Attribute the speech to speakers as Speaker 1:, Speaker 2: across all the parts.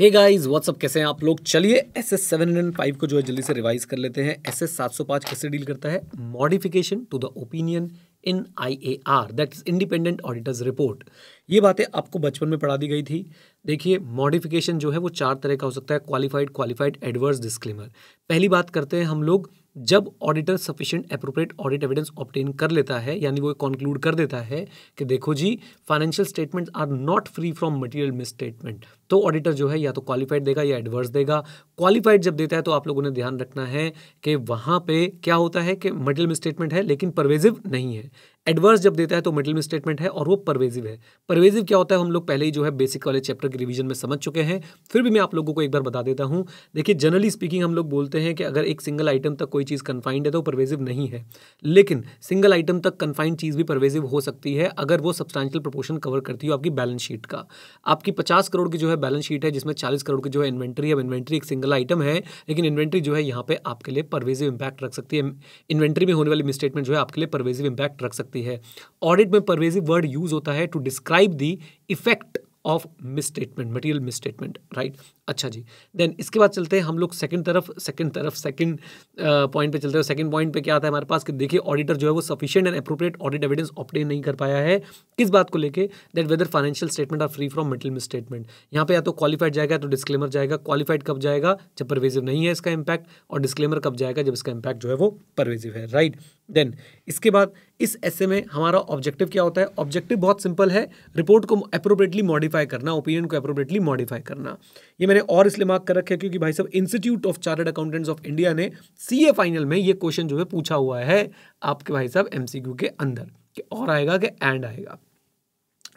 Speaker 1: Hey guys what's up कैसे हैं आप लोग चलिए एस एस सेवन फाइव को जो है जल्दी से रिवाइज कर लेते हैं एस एस सात सौ पाँच कैसे डील करता है modification to the opinion in I A R that is independent auditor's report ये बातें आपको बचपन में पढ़ा दी गई थी देखिए मॉडिफिकेशन जो है वो चार तरह का हो सकता है क्वालिफाइड क्वालिफाइड एडवर्स डिस्क्लेमर पहली बात करते हैं हम लोग जब auditor sufficient appropriate audit evidence obtain कर लेता है यानी वो कंक्लूड कर देता है कि देखो जी financial statements are not free from material misstatement तो ऑडिटर जो है या तो क्वालिफाइड देगा या एडवर्स देगा क्वालिफाइड जब देता है तो आप लोगों ने ध्यान रखना है कि वहाँ पे क्या होता है कि मटेरियल मिसस्टेटमेंट है लेकिन परवेजिव नहीं है एडवर्स जब देता है तो मिडिल में स्टेटमेंट है और वो परवेजिव है परवेजिव क्या होता है हम लोग पहले ही जो है बेसिक वाले चैप्टर के रिविजन में समझ चुके हैं फिर भी मैं आप लोगों को एक बार बता देता हूँ देखिए जनरली स्पीकिंग हम लोग बोलते हैं कि अगर एक सिंगल आइटम तक कोई चीज़ कन्फाइंड है तो परवेजिव नहीं है लेकिन सिंगल आइटम तक कन्फाइंड चीज़ भी परवेजिव हो सकती है अगर वो सब्सटैंशियल प्रपोशन कवर करती हो आपकी बैलेंस शीट का आपकी पचास करोड़ की जो है बैलेंस शीट है जिसमें चालीस करोड़ की जो है इन्वेंट्री अब इन्वेंट्री एक सिंगल आइटम है लेकिन इन्वेंट्री जो है यहाँ पे आपके लिए परवेजिव इंपैक्ट रख सकती है इन्वेंट्री में होने वाली मिस्टेटमेंट जो है आपके लिए परवेजिव इंपैक्ट रख सकती है सकती है ऑडिट में परवेजिव वर्ड यूज होता है to describe the effect of misstatement material misstatement right अच्छा जी देन इसके बाद चलते हैं हम लोग सेकंड तरफ सेकंड तरफ सेकंड पॉइंट पे चलते हैं सेकंड पॉइंट पे क्या आता है हमारे पास कि देखिए ऑडिटर जो है वो sufficient and appropriate audit evidence obtain नहीं कर पाया है किस बात को लेके that whether financial statement are free from material misstatement यहाँ पे या तो क्वालिफाइड जाएगा तो डिस्क्लेमर जाएगा क्वालिफाइड कब जाएगा जब परवेजिव नहीं है इसका इंपैक्ट और डिस्क्लेमर कब जाएगा जब इसका इंपैक्ट जो है वो परवेजिव है राइट right? देन इसके बाद इस ऐसे में हमारा ऑब्जेक्टिव क्या होता है ऑब्जेक्टिव बहुत सिंपल है रिपोर्ट को अप्रोप्रेटली मॉडिफाई करना ओपिनियन को अप्रोप्रेटली मॉडिफाई करना ये मैंने और इसलिए मार्क कर रखे क्योंकि भाई साहब institute of chartered accountants of India ने सी फाइनल में ये क्वेश्चन जो है पूछा हुआ है आपके भाई साहब एम के अंदर कि और आएगा कि एंड आएगा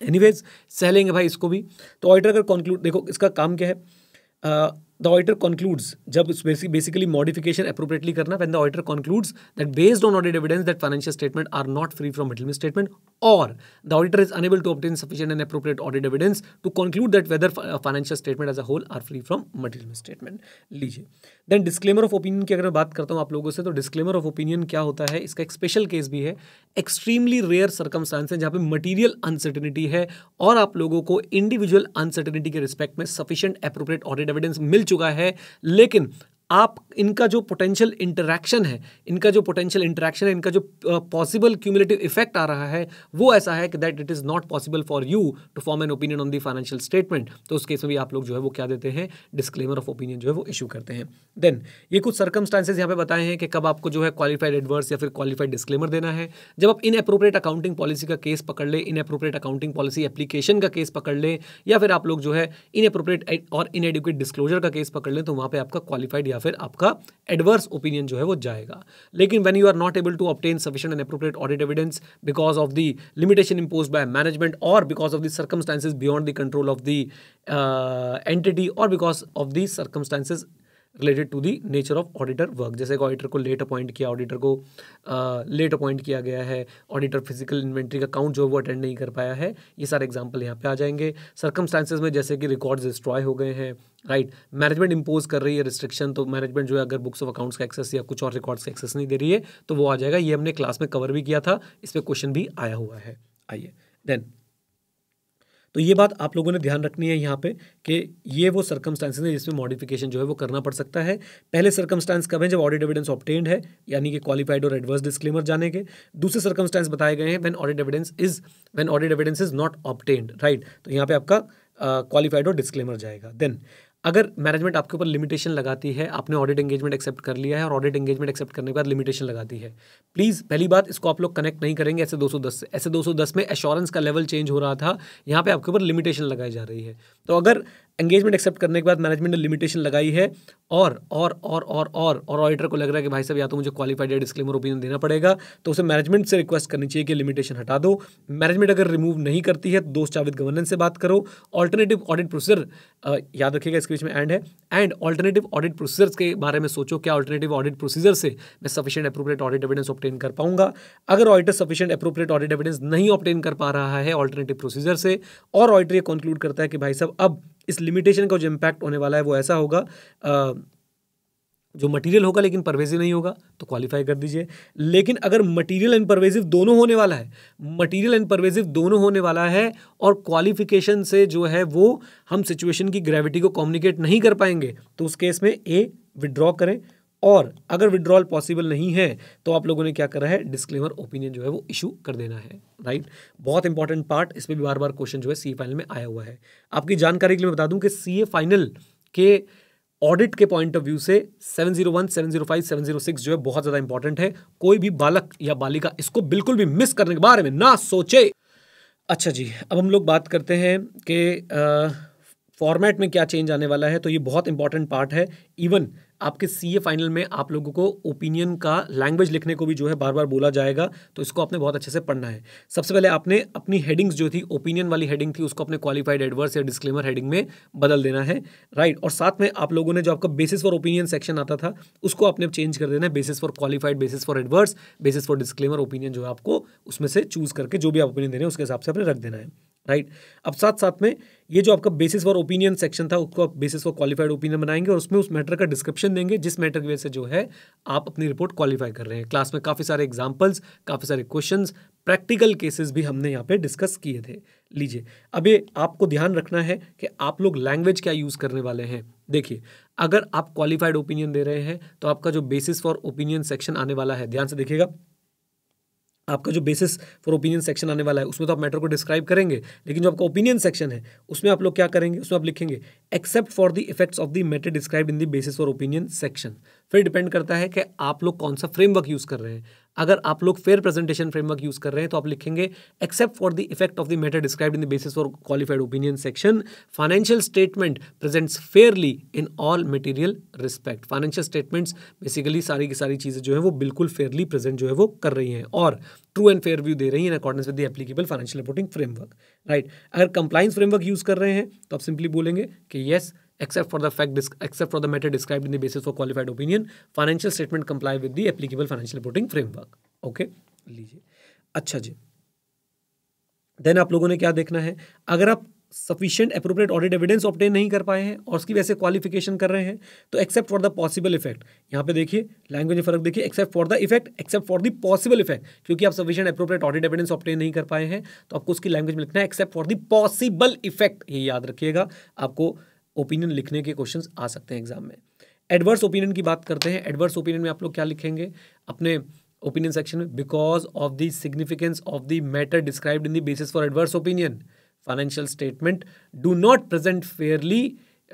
Speaker 1: एनी वेज लेंगे भाई इसको भी तो ऑडिटर अगर कॉन्क्लूड देखो इसका काम क्या है द ऑडिटर कंक्लूड्स जब बेसिकली मॉडिफिकेशन अप्रोप्रिएटली करना when the auditor concludes that based on audit evidence that financial statement are not free from middle statement और the auditor is unable to obtain sufficient and appropriate audit evidence to conclude that whether financial statement as a whole are free from material statement लीजिए then disclaimer of opinion की अगर मैं बात करता हूँ आप लोगों से तो डिस्क्लेमर ऑफ ओपिनियन क्या होता है इसका एक स्पेशल केस भी है एक्सट्रीमली रेयर सर्कमस्टांस है जहाँ पे मटीरियल अनसर्टिनिटी है और आप लोगों को इंडिविजुअल अनसर्टिनिटी के रिस्पेक्ट में सफिशियंट अप्रोप्रिएट ऑडिट एविडेंस मिल मिल चुका है लेकिन आप इनका जो पोटेंशियल इंटरेक्शन है इनका जो पोटेंशियल इंटरेक्शन है इनका जो पॉसिबल क्यूमुलेटिव इफेक्ट आ रहा है वो ऐसा है कि that it is not possible for you to form an opinion on the financial statement तो उस केस में भी आप लोग जो है वो क्या देते हैं डिस्क्लेमर ऑफ ओपिनियन जो है वो इशू करते हैं देन ये कुछ सर्कमस्टांसेज यहाँ पे बताए हैं कि कब आपको जो है क्वालिफाइड एडवर्स या फिर क्वालिफाइड डिस्क्लेमर देना है जब आप इन अप्रोप्रिएट अकाउंटिंग पॉलिसी का केस पकड़ लें inappropriate accounting policy application का केस पकड़ लें या फिर आप लोग जो है इन अप्रोप्रिएट और इन एडिक्वेट डिस्क्लोजर का केस पकड़ लें तो वहाँ पर आपका क्वालिफाइड या फिर आपका एडवर्स ओपिनियन जो है वो जाएगा लेकिन when you are not able to obtain sufficient and appropriate audit evidence because of the limitation impose by management और because of the circumstances beyond the control of the entity और because of the circumstances related to the nature of auditor work जैसे कि auditor को late appoint किया auditor को late appoint किया गया है ऑडिटर फिजिकल इन्वेंट्री का काउंट जो है वो अटेंड नहीं कर पाया है ये सारे एग्जाम्पल यहाँ पे आ जाएंगे सर्कमस्टांसेज में जैसे कि रिकॉर्ड्स डिस्ट्रॉय हो गए हैं राइट मैनेजमेंट इंपोज कर रही है रिस्ट्रिक्शन तो मैनेजमेंट जो है अगर बुक्स ऑफ अकाउंट्स का एक्सेस या कुछ और रिकॉर्ड्स का एक्सेस नहीं दे रही है तो वो आ जाएगा ये हमने क्लास में कवर भी किया था इस पर क्वेश्चन भी आया हुआ है आइए देन तो ये बात आप लोगों ने ध्यान रखनी है यहाँ पे कि ये वो सर्कमस्टांसेज हैं जिसमें मॉडिफिकेशन जो है वो करना पड़ सकता है पहले सर्कमस्टांस कब है जब ऑडिट एविडेंस ऑप्टेंड है यानी कि क्वालिफाइड और एडवर्स डिस्क्लेमर जाने के दूसरे सर्कमस्टांस बताए गए हैं when audit evidence is when audit evidence is not obtained right तो यहाँ पे आपका क्वालिफाइड और डिस्क्लेमर जाएगा देन अगर मैनेजमेंट आपके ऊपर लिमिटेशन लगाती है आपने ऑडिट एंगेजमेंट एक्सेप्ट कर लिया है और ऑडिट एंगेजमेंट एक्सेप्ट करने के बाद लिमिटेशन लगाती है प्लीज़ पहली बात इसको आप लोग कनेक्ट नहीं करेंगे ऐसे 210 से ऐसे 210 में एश्योरेंस का लेवल चेंज हो रहा था यहाँ पे आपके ऊपर लिमिटेशन लगाई जा रही है तो अगर एंगेजमेंट एक्सेप्ट करने के बाद मैनेजमेंट ने लिमिटेशन लगाई है और और और और और और ऑडिटर को लग रहा है कि भाई साहब या तो मुझे क्वालिफाइड डिस्क्लेमर ओपिनियन देना पड़ेगा तो उसे मैनेजमेंट से रिक्वेस्ट करनी चाहिए कि लिमिटेशन हटा दो मैनेजमेंट अगर रिमूव नहीं करती है तो दोस्त चावित गवर्नेंस से बात करो ऑल्टरनेटिव ऑडिट प्रोसीजर याद रखिएगा इसके बीच में एंड है एंड ऑल्टरनेटिव ऑडिट प्रोसीजर्स के बारे में सोचो क्या ऑल्टरनेटिव ऑडिट प्रोसीजर से मैं sufficient appropriate audit evidence obtain कर पाऊंगा अगर auditor sufficient appropriate audit evidence नहीं ऑप्टेन कर पा रहा है ऑल्टरनेटिव प्रोसीजर से और ऑडिटर ये कंक्लूड करता है कि भाई साहब अब इस लिमिटेशन का जो इम्पैक्ट होने वाला है वो ऐसा होगा आ, जो मटेरियल होगा लेकिन परवेजिव नहीं होगा तो क्वालिफाई कर दीजिए लेकिन अगर मटेरियल एंड परवेजिव दोनों होने वाला है मटेरियल एंड परवेजिव दोनों होने वाला है और क्वालिफिकेशन से जो है वो हम सिचुएशन की ग्रेविटी को कम्युनिकेट नहीं कर पाएंगे तो उस केस में ए विड्रॉ करें और अगर विड्रॉल पॉसिबल नहीं है तो आप लोगों ने क्या करा है डिस्क्लेमर ओपिनियन जो है वो इशू कर देना है राइट बहुत इंपॉर्टेंट पार्ट इस पर भी बार बार क्वेश्चन जो है सी फाइनल में आया हुआ है आपकी जानकारी के लिए बता दूं कि सी फाइनल के ऑडिट के पॉइंट ऑफ व्यू से 701, 705, 706 जो है बहुत ज़्यादा इंपॉर्टेंट है कोई भी बालक या बालिका इसको बिल्कुल भी मिस करने के बारे में ना सोचे अच्छा जी अब हम लोग बात करते हैं कि फॉर्मेट में क्या चेंज आने वाला है तो ये बहुत इंपॉर्टेंट पार्ट है इवन आपके सी ए फाइनल में आप लोगों को ओपिनियन का लैंग्वेज लिखने को भी जो है बार बार बोला जाएगा तो इसको आपने बहुत अच्छे से पढ़ना है सबसे पहले आपने अपनी हेडिंग्स जो थी ओपिनियन वाली हेडिंग थी उसको अपने क्वालिफाइड एडवर्स या डिस्क्लेमर हेडिंग में बदल देना है राइट और साथ में आप लोगों ने जो आपका बेसिस फॉर ओपिनियन सेक्शन आता था उसको आपने चेंज कर देना है basis for qualified basis for adverse basis for disclaimer opinion जो है आपको उसमें से चूज करके जो भी आप ओपिनियन दे रहे हैं उसके हिसाब से आपने रख देना है राइट अब साथ साथ में ये जो आपका बेसिस फॉर ओपिनियन सेक्शन था उसको आप बेसिस फॉर क्वालिफाइड ओपिनियन बनाएंगे और उसमें उस मैटर का डिस्क्रिप्शन देंगे जिस मैटर की वजह से जो है आप अपनी रिपोर्ट क्वालिफाई कर रहे हैं क्लास में काफ़ी सारे एग्जाम्पल्स काफ़ी सारे क्वेश्चन प्रैक्टिकल केसेस भी हमने यहाँ पे डिस्कस किए थे लीजिए अब ये आपको ध्यान रखना है कि आप लोग लैंग्वेज क्या यूज़ करने वाले हैं देखिए अगर आप क्वालिफाइड ओपिनियन दे रहे हैं तो आपका जो बेसिस फॉर ओपिनियन सेक्शन आने वाला है ध्यान से देखिएगा आपका जो बेसिस फॉर ओपिनियन सेक्शन आने वाला है उसमें तो आप मैटर को डिस्क्राइब करेंगे लेकिन जो आपका ओपिनियन सेक्शन है उसमें आप लोग क्या करेंगे उसमें आप लिखेंगे except for the effects of the matter describe in the basis for opinion section फिर डिपेंड करता है कि आप लोग कौन सा फ्रेमवर्क यूज़ कर रहे हैं अगर आप लोग फेयर प्रेजेंटेशन फ्रेमवर्क यूज़ कर रहे हैं तो आप लिखेंगे except for the effect of the matter described in the basis for qualified opinion section financial statement presents fairly in all material respect financial statements basically सारी की सारी चीज़ें जो है वो बिल्कुल फेयरली प्रेजेंट जो है वो कर रही हैं और ट्रू एंड फेयर व्यू दे रही है in accordance with the applicable financial reporting framework right अगर कंप्लाइंस फ्रेमवर्क यूज़ कर रहे हैं तो आप सिंपली बोलेंगे कि yes except for the fact except for the matter described in the basis for qualified opinion financial statement comply with the applicable financial reporting framework okay लीजिए अच्छा जी देन आप लोगों ने क्या देखना है अगर आप sufficient appropriate audit evidence obtain नहीं कर पाए हैं और उसकी वैसे क्वालिफिकेशन कर रहे हैं तो except for the possible effect यहाँ पे देखिए लैंग्वेज में फर्क देखिए except for the effect except for the possible effect क्योंकि आप sufficient appropriate audit evidence obtain नहीं कर पाए हैं तो आपको उसकी लैंग्वेज में लिखना है except for the possible effect ये याद रखिएगा आपको ओपिनियन लिखने के क्वेश्चन आ सकते हैं एग्जाम में एडवर्स ओपिनियन की बात करते हैं एडवर्स ओपिनियन में आप लोग क्या लिखेंगे अपने ओपिनियन सेक्शन में because of the significance of the matter described in the basis for adverse opinion financial statement do not present fairly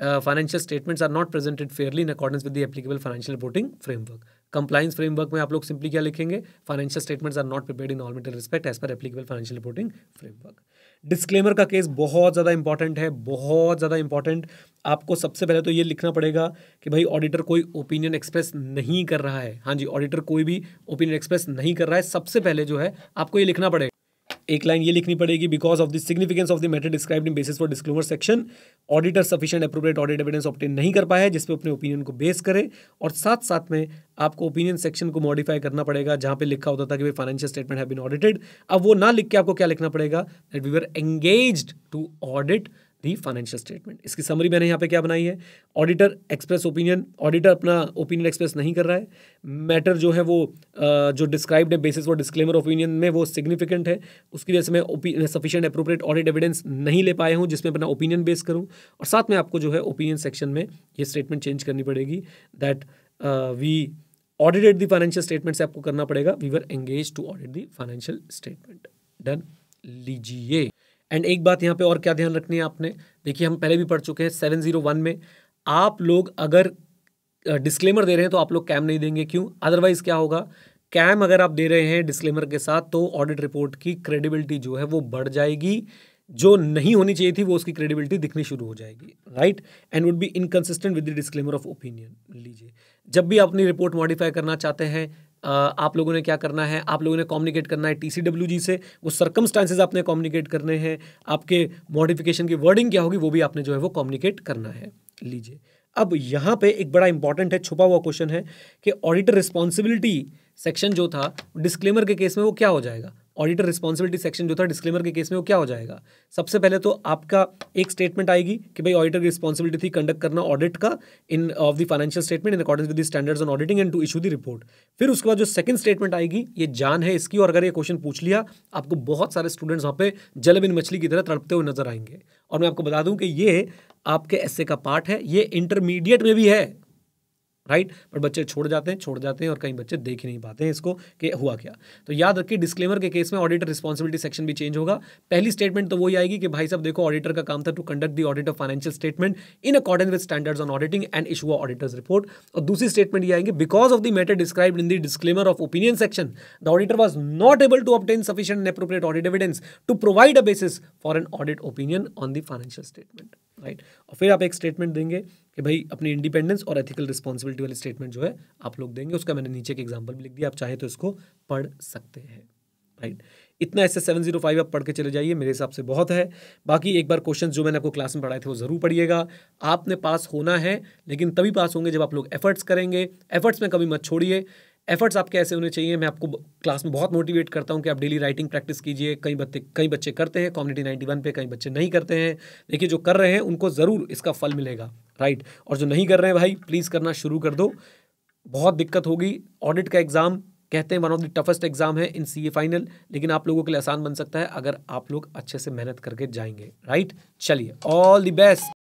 Speaker 1: financial statements are not presented fairly in accordance with the applicable financial reporting framework compliance framework में आप लोग simply क्या लिखेंगे financial statements are not prepare in all metal respect as per applicable financial reporting framework disclaimer का case बहुत ज़्यादा important है बहुत ज़्यादा इंपॉर्टेंट आपको सबसे पहले तो ये लिखना पड़ेगा कि भाई ऑडिटर कोई ओपिनियन एक्सप्रेस नहीं कर रहा है हाँ जी ऑडिटर कोई भी ओपिनियन एक्सप्रेस नहीं कर रहा है सबसे पहले जो है आपको ये लिखना पड़ेगा एक लाइन ये लिखनी पड़ेगी because of the significance of the matter describe in basis for disclaimer section auditor sufficient appropriate audit evidence obtain नहीं कर पाया है जिसपे अपने ओपिनियन को बेस करें और साथ साथ में आपको ओपिनियन सेक्शन को मॉडिफाई करना पड़ेगा जहां पे लिखा होता था कि financial statement have been audited अब वो ना लिख के आपको क्या लिखना पड़ेगा that we were engage to audit the financial statement इसकी समरी मैंने यहाँ पे क्या बनाई है ऑडिटर एक्सप्रेस ओपिनियन ऑडिटर अपना ओपिनियन एक्सप्रेस नहीं कर रहा है मैटर जो है वो जो डिस्क्राइब्ड है बेसिस फॉर डिस्क्लेमर ओपिनियन में वो सिग्निफिकेंट है उसकी वजह से मैं सफिशियंट अप्रोप्रिएट ऑडिट एविडेंस नहीं ले पाया हूँ जिसमें अपना ओपिनियन बेस करूँ और साथ में आपको जो है ओपिनियन सेक्शन में ये स्टेटमेंट चेंज करनी पड़ेगी that we audited the financial statement से आपको करना पड़ेगा we were engage to audit the financial statement done लीजिए एंड एक बात यहाँ पे और क्या ध्यान रखनी है आपने देखिए हम पहले भी पढ़ चुके हैं सेवन जीरो वन में आप लोग अगर डिस्क्लेमर दे रहे हैं तो आप लोग कैम नहीं देंगे क्यों अदरवाइज़ क्या होगा कैम अगर आप दे रहे हैं डिस्क्लेमर के साथ तो ऑडिट रिपोर्ट की क्रेडिबिलिटी जो है वो बढ़ जाएगी जो नहीं होनी चाहिए थी वो उसकी क्रेडिबिलिटी दिखनी शुरू हो जाएगी right and would be inconsistent with the disclaimer of opinion लीजिए जब भी आप अपनी रिपोर्ट मॉडिफाई करना चाहते हैं आप लोगों ने क्या करना है आप लोगों ने कम्युनिकेट करना है टी सी डब्ल्यू जी से वो सर्कमस्टांसेज आपने कम्युनिकेट करने हैं आपके मॉडिफिकेशन की वर्डिंग क्या होगी वो भी आपने जो है वो कम्युनिकेट करना है लीजिए अब यहाँ पे एक बड़ा इंपॉर्टेंट है छुपा हुआ क्वेश्चन है कि ऑडिटर रिस्पॉन्सिबिलिटी सेक्शन जो था डिस्क्लेमर के केस में वो क्या हो जाएगा ऑडिटर रिस्पॉन्सिबिलिटी सेक्शन जो था डिस्क्लेमर के केस में वो क्या हो जाएगा सबसे पहले तो आपका एक स्टेटमेंट आएगी कि भाई ऑडिटर की रिस्पॉन्सिबिलिटी थी कंडक्ट करना ऑडिट का in of the financial statement in according with standards on auditing and to issue the report फिर उसके बाद जो सेकंड स्टेटमेंट आएगी ये जान है इसकी और अगर ये क्वेश्चन पूछ लिया आपको बहुत सारे स्टूडेंट्स वहाँ पे जलबिन मछली की तरह तड़पते हुए नजर आएंगे और मैं आपको बता दूं कि ये आपके एस का पार्ट है ये इंटरमीडिएट में भी है राइट बट बच्चे छोड़ जाते हैं छोड़ जाते हैं और कई बच्चे देख ही नहीं पाते हैं इसको कि हुआ क्या तो याद रखिए डिस्क्लेमर के केस में ऑडिटर रिस्पॉन्सिबिलिटी सेक्शन भी चेंज होगा पहली स्टेटमेंट तो वही आएगी कि भाई साहब देखो ऑडिटर का काम था to conduct the audit of financial statement in according with standards on auditing and issue auditors report और दूसरी स्टेटमेंट ये आएंगे because of the matter describe in the disclaimer of opinion section the auditor was not able to obtain sufficient and appropriate audit evidence to provide a basis for an audit opinion on the financial statement right और फिर आप एक statement देंगे कि भाई अपनी independence और ethical responsibility वाली स्टेटमेंट जो है आप लोग देंगे उसका मैंने नीचे के एग्जाम्पल भी लिख दिया आप चाहे तो इसको पढ़ सकते हैं राइट इतना S S seven zero five आप पढ़ के चले जाइए मेरे हिसाब से बहुत है बाकी एक बार क्वेश्चन जो मैंने आपको क्लास में पढ़ाए थे वो ज़रूर पढ़िएगा आपने पास होना है लेकिन तभी पास होंगे जब आप लोग एफर्ट्स करेंगे एफर्ट्स में कभी मत छोड़िए एफर्ट्स आपके ऐसे होने चाहिए मैं आपको क्लास में बहुत मोटिवेट करता हूँ कि आप डेली राइटिंग प्रैक्टिस कीजिए कई बच्चे कई बच्चे करते हैं कॉम्युनिटी नाइन्टी वन पर कई बच्चे नहीं करते हैं देखिए जो कर रहे हैं उनको ज़रूर इसका फल मिलेगा राइट और जो नहीं कर रहे हैं भाई प्लीज़ करना शुरू कर दो बहुत दिक्कत होगी ऑडिट का एग्ज़ाम कहते हैं one of the toughest exam है इन सी फाइनल लेकिन आप लोगों के लिए आसान बन सकता है अगर आप लोग अच्छे से मेहनत करके जाएंगे राइट चलिए ऑल द बेस्ट